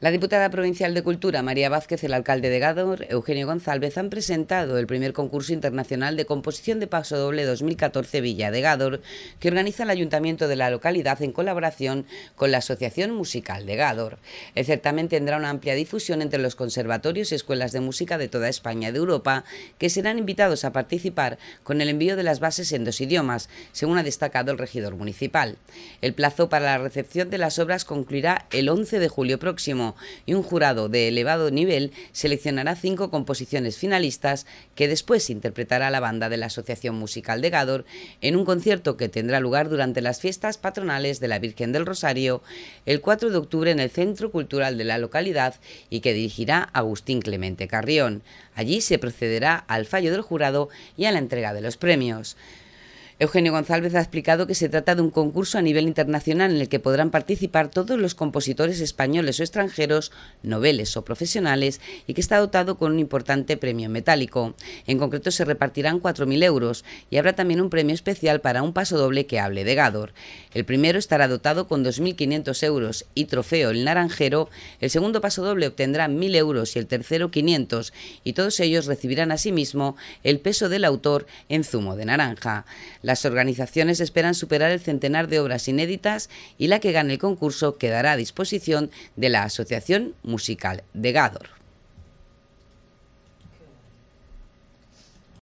La diputada provincial de Cultura, María Vázquez, el alcalde de Gádor, Eugenio González, han presentado el primer concurso internacional de composición de Paso Doble 2014 Villa de Gádor, que organiza el ayuntamiento de la localidad en colaboración con la Asociación Musical de Gádor. El certamen tendrá una amplia difusión entre los conservatorios y escuelas de música de toda España y de Europa, que serán invitados a participar con el envío de las bases en dos idiomas, según ha destacado el regidor municipal. El plazo para la recepción de las obras concluirá el 11 de julio próximo y un jurado de elevado nivel seleccionará cinco composiciones finalistas que después interpretará la banda de la Asociación Musical de Gador en un concierto que tendrá lugar durante las fiestas patronales de la Virgen del Rosario el 4 de octubre en el Centro Cultural de la localidad y que dirigirá Agustín Clemente Carrión. Allí se procederá al fallo del jurado y a la entrega de los premios. Eugenio González ha explicado que se trata de un concurso a nivel internacional en el que podrán participar todos los compositores españoles o extranjeros, noveles o profesionales, y que está dotado con un importante premio metálico. En concreto se repartirán 4.000 euros y habrá también un premio especial para un paso doble que hable de Gador. El primero estará dotado con 2.500 euros y trofeo el naranjero, el segundo paso doble obtendrá 1.000 euros y el tercero 500, y todos ellos recibirán asimismo el peso del autor en zumo de naranja. Las organizaciones esperan superar el centenar de obras inéditas y la que gane el concurso quedará a disposición de la Asociación Musical de Gádor.